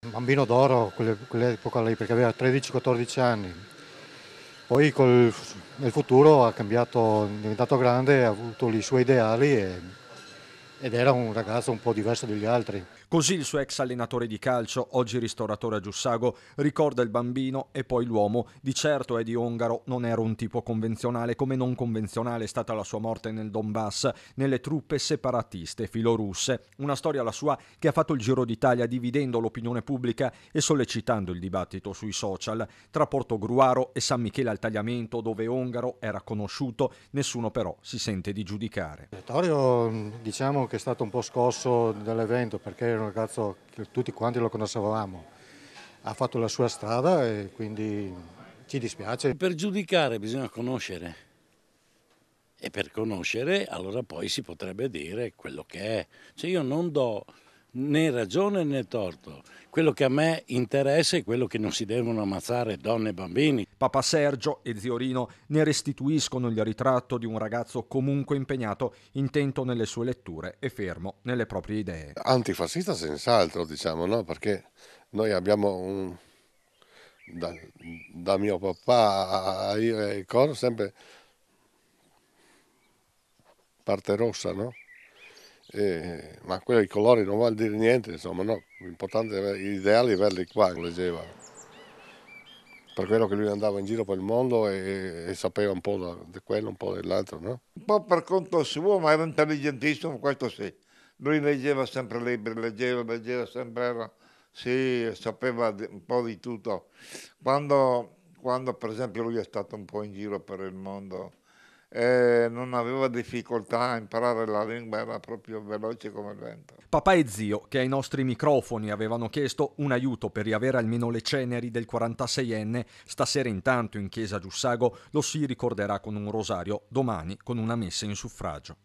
Un bambino d'oro quell'epoca lì perché aveva 13-14 anni, poi col, nel futuro ha cambiato, è diventato grande, ha avuto i suoi ideali e, ed era un ragazzo un po' diverso dagli altri. Così il suo ex allenatore di calcio, oggi ristoratore a Giussago, ricorda il bambino e poi l'uomo. Di certo Eddie Ongaro non era un tipo convenzionale, come non convenzionale è stata la sua morte nel Donbass, nelle truppe separatiste filorusse. Una storia la sua che ha fatto il giro d'Italia dividendo l'opinione pubblica e sollecitando il dibattito sui social. Tra Porto Gruaro e San Michele al Tagliamento, dove Ongaro era conosciuto, nessuno però si sente di giudicare. Vittorio diciamo che è stato un po' scosso dall'evento perché era un ragazzo che tutti quanti lo conoscevamo, ha fatto la sua strada e quindi ci dispiace. Per giudicare bisogna conoscere e per conoscere allora poi si potrebbe dire quello che è. Cioè io non do né ragione né torto. Quello che a me interessa è quello che non si devono ammazzare donne e bambini. Papa Sergio e zio Rino ne restituiscono il ritratto di un ragazzo comunque impegnato, intento nelle sue letture e fermo nelle proprie idee. Antifascista senz'altro, diciamo, no? Perché noi abbiamo un, da, da, mio papà a io e il coro sempre parte rossa, no? eh, ma quello di colori non vuol dire niente, insomma, no? l'importante è l'ideale è averli qua, leggeva. Per quello che lui andava in giro per il mondo e, e sapeva un po' di quello, un po' dell'altro, no? Un po' per conto suo, ma era intelligentissimo, questo sì. Lui leggeva sempre libri, leggeva, leggeva sempre, era, sì, sapeva un po' di tutto. Quando, quando per esempio lui è stato un po' in giro per il mondo, eh, non aveva difficoltà a imparare la lingua, era proprio veloce come il vento. Papà e zio, che ai nostri microfoni avevano chiesto un aiuto per riavere almeno le ceneri del 46enne, stasera intanto in chiesa Giussago lo si ricorderà con un rosario, domani con una messa in suffragio.